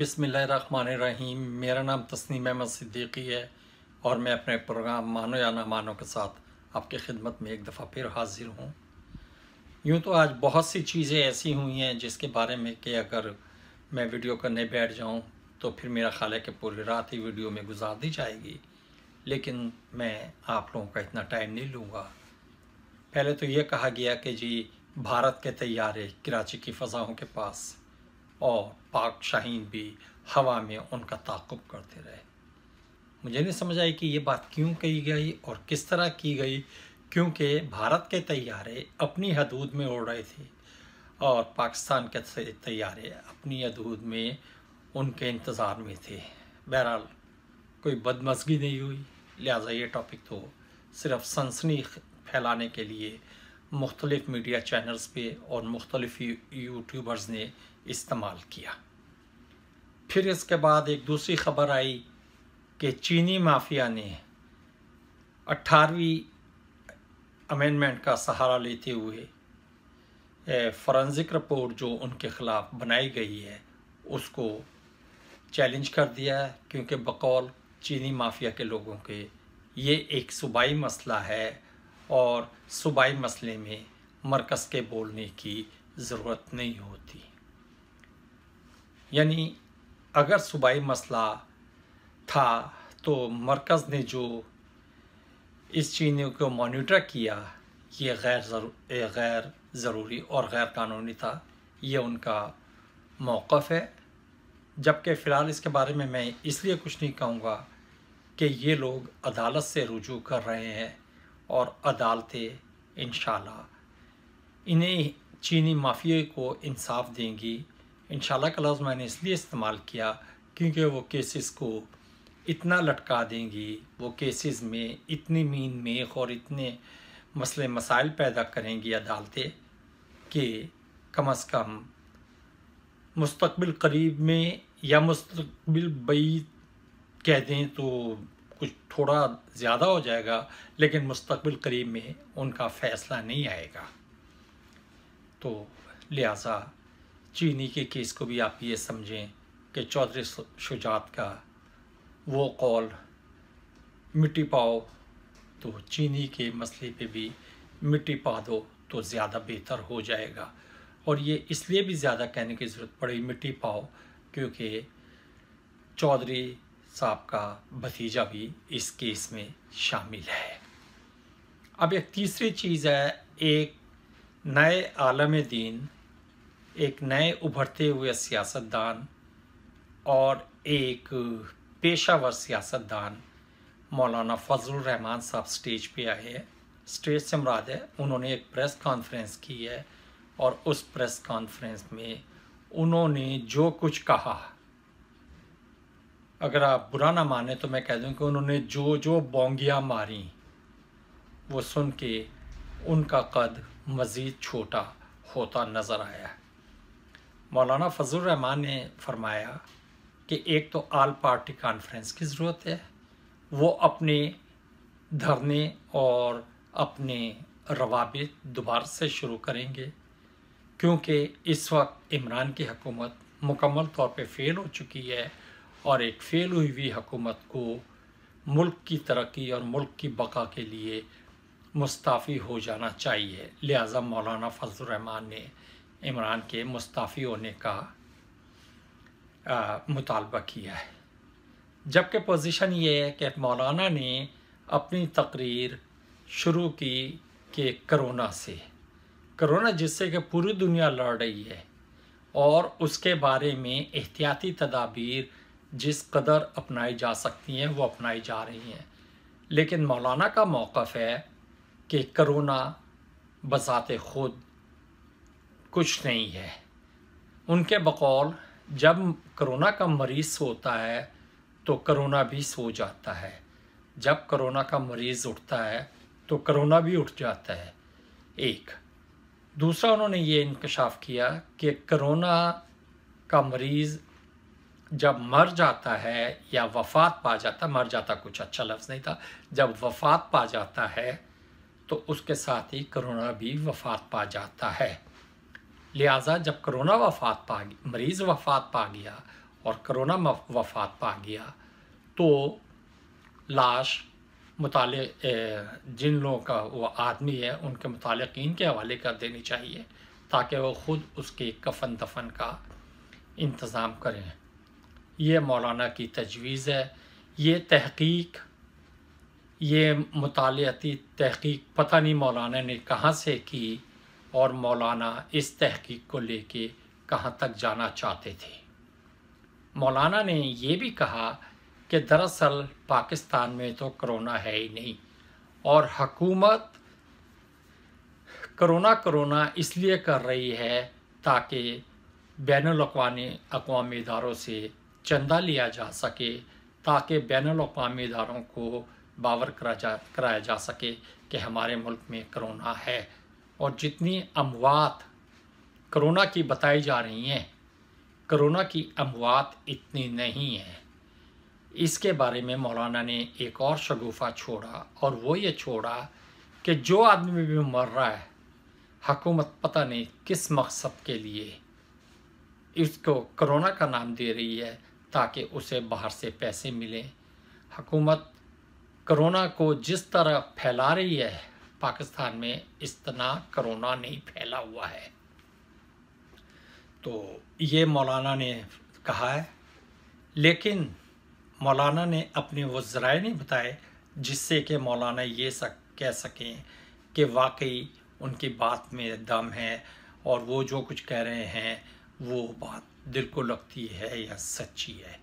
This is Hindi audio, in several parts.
बिसमीम मेरा नाम तस्नीम अहमद सिद्दीकी है और मैं अपने प्रोग्राम मानो या ना मानो के साथ आपकी खिदमत में एक दफ़ा फिर हाजिर हूँ यूँ तो आज बहुत सी चीज़ें ऐसी हुई हैं जिसके बारे में कि अगर मैं वीडियो करने बैठ जाऊँ तो फिर मेरा ख्याल है कि पूरी रात ही वीडियो में गुजार दी जाएगी लेकिन मैं आप लोगों का इतना टाइम नहीं लूँगा पहले तो ये कहा गया कि जी भारत के तैयारे कराची की फ़जाओं के पास और पाक शाहीन भी हवा में उनका ताकुब करते रहे मुझे नहीं समझ आई कि ये बात क्यों कही गई और किस तरह की गई क्योंकि भारत के तैयारे अपनी हदूद में उड़ रहे थे और पाकिस्तान के तैयारे अपनी हदूद में उनके इंतज़ार में थे बहरहाल कोई बदमजगी नहीं हुई लिहाजा ये टॉपिक तो सिर्फ सनसनी फैलाने के लिए मुख्तलिफ़ मीडिया चैनल्स पे और मुख्तलिफ़ यूट्यूबर्स ने इस्तेमाल किया फिर इसके बाद एक दूसरी खबर आई कि चीनी माफिया ने अट्ठारहवीं अमेंडमेंट का सहारा लेते हुए फॉरेंसिक रिपोर्ट जो उनके ख़िलाफ़ बनाई गई है उसको चैलेंज कर दिया है क्योंकि बकौल चीनी माफिया के लोगों के ये एक सूबाई मसला है और सूबाई मसले में मरकज़ के बोलने की ज़रूरत नहीं होती यानी अगर सूबाई मसला था तो मरकज़ ने जो इस चीनी को मॉनिटर किया ये गैर जरू, गैर ज़रूरी और गैर कानूनी था ये उनका मौक़ है जबकि फ़िलहाल इसके बारे में मैं इसलिए कुछ नहीं कहूँगा कि ये लोग अदालत से रुजू कर रहे हैं और अदालतें इन इन्हें चीनी माफिया को इंसाफ देंगी इन का लफ्ज़ मैंने इसलिए इस्तेमाल किया क्योंकि वो केसेस को इतना लटका देंगी वो केसेस में इतनी मीन मेख और इतने मसले मसाइल पैदा करेंगी अदालतें कि कम अज़ कम मुस्तबिल करीब में या मुस्तबिल बई कह दें तो कुछ थोड़ा ज़्यादा हो जाएगा लेकिन मुस्तबिल करीब में उनका फ़ैसला नहीं आएगा तो लिहाजा चीनी के केस को भी आप ये समझें कि चौधरी शुजात का वो कौल मिट्टी पाओ तो चीनी के मसले पे भी मिट्टी पा दो तो ज़्यादा बेहतर हो जाएगा और ये इसलिए भी ज़्यादा कहने की ज़रूरत पड़ी मिट्टी पाओ क्योंकि चौधरी साहब का भतीजा भी इस केस में शामिल है अब एक तीसरी चीज़ है एक नए आलम दीन एक नए उभरते हुए सियासतदान और एक पेशावर सियासतदान मौलाना फजल रहमान साहब स्टेज पे आए हैं स्टेज से मराद है उन्होंने एक प्रेस कॉन्फ्रेंस की है और उस प्रेस कॉन्फ्रेंस में उन्होंने जो कुछ कहा अगर आप बुरा ना माने तो मैं कह दूँ कि उन्होंने जो जो बोंगियाँ मारी वो सुन के उनका कद मज़ीद छोटा होता नज़र आया मौलाना फजल रहमान ने फरमाया कि एक तो आल पार्टी कॉन्फ्रेंस की ज़रूरत है वो अपने धरने और अपने रवाबित दोबारा से शुरू करेंगे क्योंकि इस वक्त इमरान की हुकूमत मुकम्मल तौर पे फेल हो चुकी है और एक फेल हुई हुई हुकूमत को मुल्क की तरक्की और मुल्क की बका के लिए मुस्ताफ़ी हो जाना चाहिए लिहाजा मौलाना फजलरहमान ने इमरान के मुस्ताफ़ी होने का मुतालबा किया है जबकि पोजीशन ये है कि मौलाना ने अपनी तकरीर शुरू की कि करोना से करोना जिससे कि पूरी दुनिया लड़ रही है और उसके बारे में एहतियाती तदाबीर जिस कदर अपनाई जा सकती हैं वो अपनाई जा रही हैं लेकिन मौलाना का मौक़ है कि करोना बसात खुद कुछ नहीं है उनके बकौल जब करोना का मरीज़ सोता है तो करोना भी सो जाता है जब करोना का मरीज़ उठता है तो करोना भी उठ जाता है एक दूसरा उन्होंने ये इंकशाफ किया कि करोना का मरीज़ जब मर जाता है या वफात पा जाता मर जाता कुछ अच्छा लफ्ज़ नहीं था जब वफात पा जाता है तो उसके साथ ही करोना भी वफात पा जाता है लिहाजा जब करोना वफात पा मरीज़ वफात पा गया और करोना वफात पा गया तो लाश मुताल जिन लोगों का वो आदमी है उनके मुतालिकीन के हवाले कर देनी चाहिए ताकि वो ख़ुद उसके कफन दफन का इंतज़ाम करें ये मौलाना की तजवीज़ है ये तहकीक ये मतालती तहकीक पता नहीं मौलाना ने कहाँ से की और मौलाना इस तहकीक को लेके कहाँ तक जाना चाहते थे मौलाना ने ये भी कहा कि दरअसल पाकिस्तान में तो करोना है ही नहीं और हकूमत करोना करोना इसलिए कर रही है ताकि बैन अवी अकवामी इदारों से चंदा लिया जा सके ताकि बैन अवी इदारों को बावर करा जा कराया जा सके कि हमारे मुल्क में करोना है और जितनी अमवात करोना की बताई जा रही हैं करोना की अमवात इतनी नहीं है इसके बारे में मौलाना ने एक और शगुफा छोड़ा और वो ये छोड़ा कि जो आदमी भी मर रहा है हकूमत पता नहीं किस मकसद के लिए इसको करोना का नाम दे रही है ताकि उसे बाहर से पैसे मिलें हकूमत करोना को जिस तरह फैला रही है पाकिस्तान में इस तरह करोना नहीं फैला हुआ है तो ये मौलाना ने कहा है लेकिन मौलाना ने अपने वो ज़राए नहीं बताए जिससे कि मौलाना ये सक कह सकें कि वाकई उनकी बात में दम है और वो जो कुछ कह रहे हैं वो बात दिल को लगती है या सच्ची है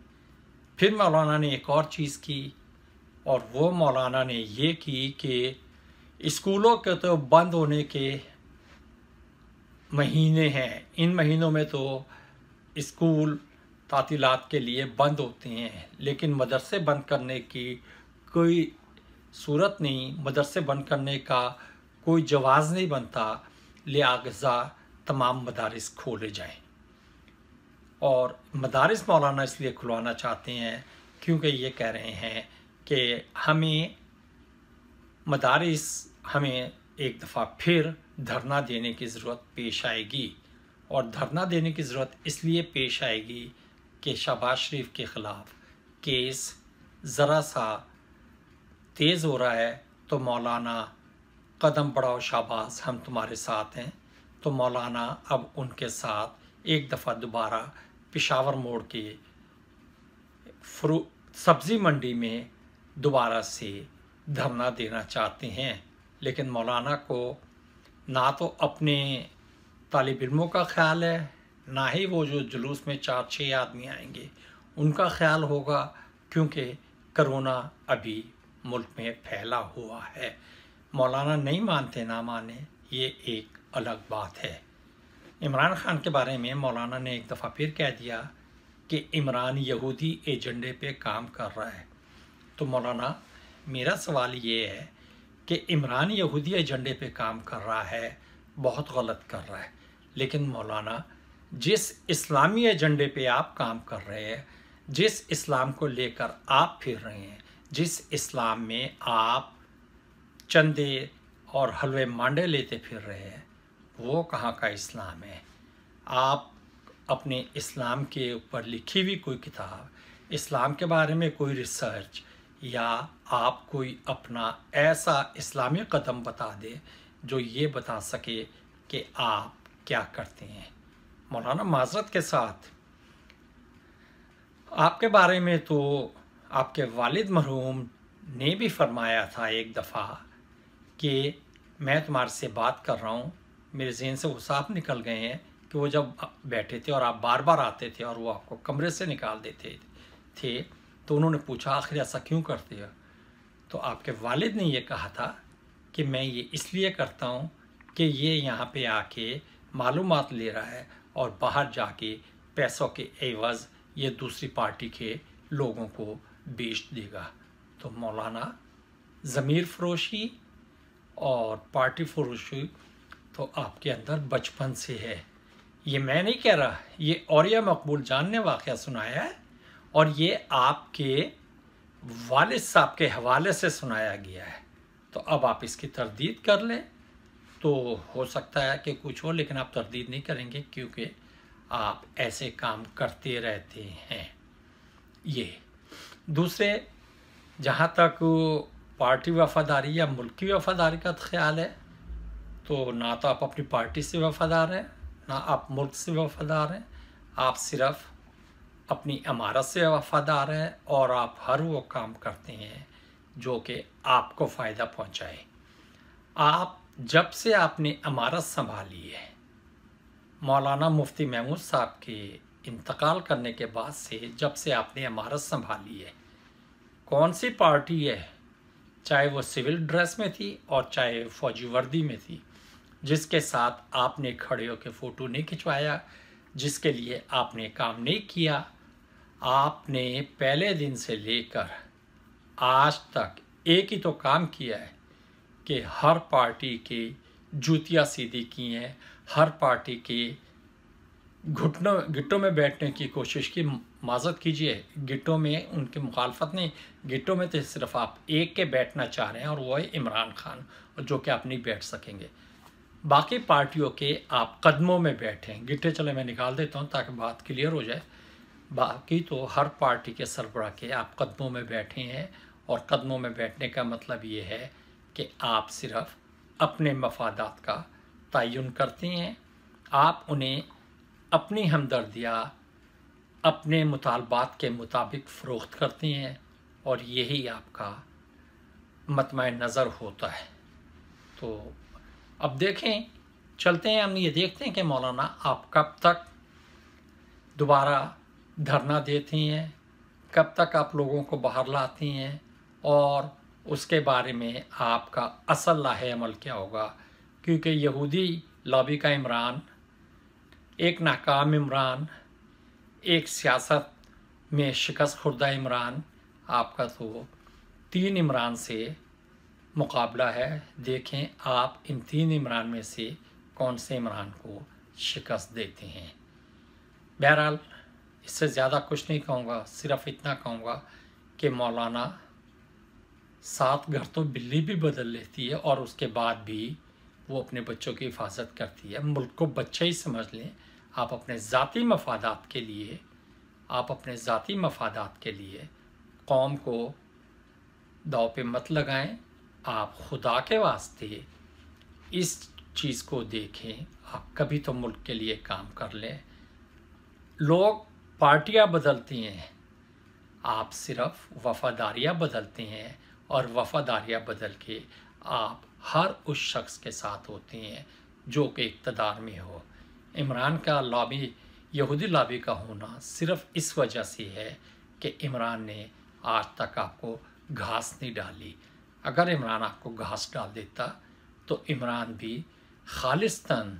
फिर मौलाना ने एक और चीज़ की और वो मौलाना ने ये की कि स्कूलों के तो बंद होने के महीने हैं इन महीनों में तो स्कूल तातीलत के लिए बंद होते हैं लेकिन मदरसे बंद करने की कोई सूरत नहीं मदरसे बंद करने का कोई जवाज़ नहीं बनता लिहाजा तमाम मदारस खोले जाएं और मदारस मौलाना इसलिए खुलवाना चाहते हैं क्योंकि ये कह रहे हैं कि हमें मदारस हमें एक दफ़ा फिर धरना देने की ज़रूरत पेश आएगी और धरना देने की ज़रूरत इसलिए पेश आएगी कि शहबाज शरीफ के ख़िलाफ़ केस ज़रा सा तेज़ हो रहा है तो मौलाना कदम बढ़ाओ शहबाज हम तुम्हारे साथ हैं तो मौलाना अब उनके साथ एक दफ़ा दोबारा पिशावर मोड़ के फ्रू सब्ज़ी मंडी में दोबारा से धरना देना चाहते हैं लेकिन मौलाना को ना तो अपने तालब इलमों का ख्याल है ना ही वो जो जुलूस में चार छः आदमी आएंगे उनका ख्याल होगा क्योंकि करोना अभी मुल्क में फैला हुआ है मौलाना नहीं मानते ना माने ये एक अलग बात है इमरान खान के बारे में मौलाना ने एक दफ़ा फिर कह दिया कि इमरान यहूदी एजेंडे पे काम कर रहा है तो मौलाना मेरा सवाल ये है कि इमरान यहूदी एजेंडे पे काम कर रहा है बहुत गलत कर रहा है लेकिन मौलाना जिस इस्लामी एजेंडे पे आप काम कर रहे हैं जिस इस्लाम को लेकर आप फिर रहे हैं जिस इस्लाम में आप चंदे और हलवे मांडे लेते फिर रहे हैं वो कहाँ का इस्लाम है आप अपने इस्लाम के ऊपर लिखी हुई कोई किताब इस्लाम के बारे में कोई रिसर्च या आप कोई अपना ऐसा इस्लामी कदम बता दें जो ये बता सके कि आप क्या करते हैं मौलाना माजरत के साथ आपके बारे में तो आपके वालिद मरहूम ने भी फरमाया था एक दफ़ा कि मैं तुम्हारे से बात कर रहा हूँ मेरे जहन से वो साफ निकल गए हैं कि वो जब बैठे थे और आप बार बार आते थे और वो आपको कमरे से निकाल देते थे तो उन्होंने पूछा आखिर ऐसा क्यों करते हो तो आपके वालिद ने ये कहा था कि मैं ये इसलिए करता हूँ कि ये यहाँ पे आके मालूम ले रहा है और बाहर जाके पैसों के एवज़ ये दूसरी पार्टी के लोगों को बेच देगा तो मौलाना ज़मीर फरोशी और पार्टी फरोशी तो आपके अंदर बचपन से है ये मैं नहीं कह रहा ये औरिया मकबूल जान ने वाक़ सुनाया है और ये आपके वाल साहब के हवाले से सुनाया गया है तो अब आप इसकी तरदीद कर लें तो हो सकता है कि कुछ हो लेकिन आप तरदीद नहीं करेंगे क्योंकि आप ऐसे काम करते रहते हैं ये दूसरे जहाँ तक पार्टी वफादारी या मुल्की वफादारी का ख्याल है तो ना तो आप अपनी पार्टी से वफादार हैं ना आप मुल्क से वफादार हैं आप सिर्फ अपनी इमारत से वफादार हैं और आप हर वो काम करते हैं जो कि आपको फ़ायदा पहुंचाए आप जब से आपने अमारत संभाली है मौलाना मुफ्ती महमूद साहब के इंतकाल करने के बाद से जब से आपने अमारत संभाली है कौन सी पार्टी है चाहे वो सिविल ड्रेस में थी और चाहे फौजी वर्दी में थी जिसके साथ आपने खड़े होकर फ़ोटो नहीं खिंचवाया जिसके लिए आपने काम नहीं किया आपने पहले दिन से लेकर आज तक एक ही तो काम किया है कि हर पार्टी के जूतियाँ सीधी की हैं हर पार्टी के घुटनों गिट्टों में बैठने की कोशिश की माजत कीजिए गिट्टों में उनकी मुखालफत नहीं गिट्टों में तो सिर्फ आप एक के बैठना चाह रहे हैं और वो है इमरान खान जो कि आप नहीं बैठ सकेंगे बाकी पार्टियों के आप कदमों में बैठें गिट्टे चले मैं निकाल देता हूँ ताकि बात क्लियर हो जाए बाकी तो हर पार्टी के सरबरा के आप कदमों में बैठे हैं और कदमों में बैठने का मतलब ये है कि आप सिर्फ अपने मफादात का तयन करते हैं आप उन्हें अपनी हमदर्दियाँ अपने मुतालबात के मुताबिक फ़रोख्त करते हैं और यही आपका मतम नज़र होता है तो अब देखें चलते हैं हम ये देखते हैं कि मौलाना आप कब तक दोबारा धरना देती हैं कब तक आप लोगों को बाहर लाती हैं और उसके बारे में आपका असल लाहे अमल क्या होगा क्योंकि यहूदी लॉबी का इमरान एक नाकाम इमरान एक सियासत में शिकस्त खुर्दा इमरान आपका तो तीन इमरान से मुकाबला है देखें आप इन तीन इमरान में से कौन से इमरान को शिकस्त देते हैं बहरहाल इससे ज़्यादा कुछ नहीं कहूँगा सिर्फ इतना कहूँगा कि मौलाना सात घर तो बिल्ली भी बदल लेती है और उसके बाद भी वो अपने बच्चों की हिफाजत करती है मुल्क को बच्चा ही समझ लें आप अपने ज़ाती मफादात के लिए आप अपने ज़ाती मफादात के लिए कौम को दाव पे मत लगाएं आप खुदा के वास्ते इस चीज़ को देखें आप कभी तो मुल्क के लिए काम कर लें लोग पार्टियां बदलती हैं आप सिर्फ वफादारियां बदलते हैं और वफादारियां बदल के आप हर उस शख्स के साथ होते हैं जो कि इकतदार में हो इमरान का लॉबी यहूदी लॉबी का होना सिर्फ इस वजह से है कि इमरान ने आज तक आपको घास नहीं डाली अगर इमरान आपको घास डाल देता तो इमरान भी खालिस्तान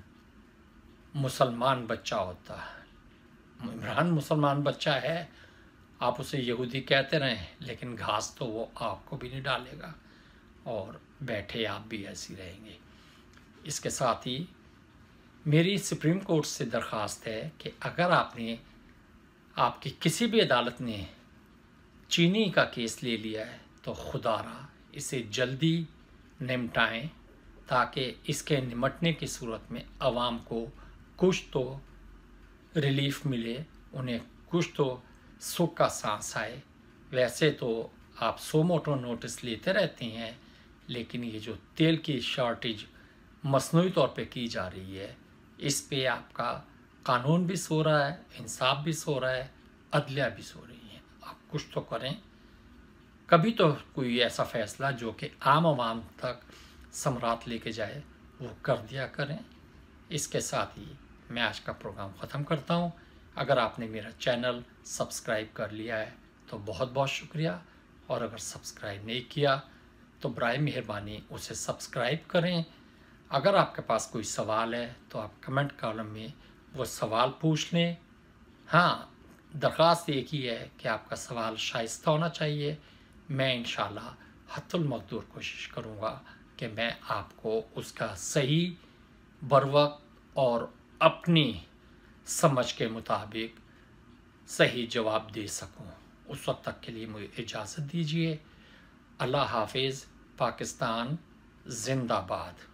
मुसलमान बच्चा होता इमरान मुसलमान बच्चा है आप उसे यहूदी कहते रहें लेकिन घास तो वो आपको भी नहीं डालेगा और बैठे आप भी ऐसी रहेंगे इसके साथ ही मेरी सुप्रीम कोर्ट से दरख्वास्त है कि अगर आपने आपकी किसी भी अदालत ने चीनी का केस ले लिया है तो खुदारा इसे जल्दी निमटाएँ ताकि इसके निमटने की सूरत में आवाम को कुछ तो रिलीफ मिले उन्हें कुछ तो सुख का सांस आए वैसे तो आप सो मोटो नोटिस लेते रहते हैं लेकिन ये जो तेल की शॉर्टेज मसनू तौर पे की जा रही है इस पे आपका कानून भी सो रहा है इंसाफ भी सो रहा है अदलिया भी सो रही है आप कुछ तो करें कभी तो कोई ऐसा फैसला जो कि आम आवाम तक सम्राट लेके जाए वो कर दिया करें इसके साथ ही मैं आज का प्रोग्राम ख़त्म करता हूँ अगर आपने मेरा चैनल सब्सक्राइब कर लिया है तो बहुत बहुत शुक्रिया और अगर सब्सक्राइब नहीं किया तो बर मेहरबानी उसे सब्सक्राइब करें अगर आपके पास कोई सवाल है तो आप कमेंट कॉलम में वो सवाल पूछ लें हाँ दरख्वास्त एक ही है कि आपका सवाल शाइस्ता होना चाहिए मैं इन हतुलमकदूर कोशिश करूँगा कि मैं आपको उसका सही बरवक और अपनी समझ के मुताबिक सही जवाब दे सकूँ उस वक्त तक के लिए मुझे इजाज़त दीजिए अल्लाह हाफिज़ पाकिस्तान जिंदाबाद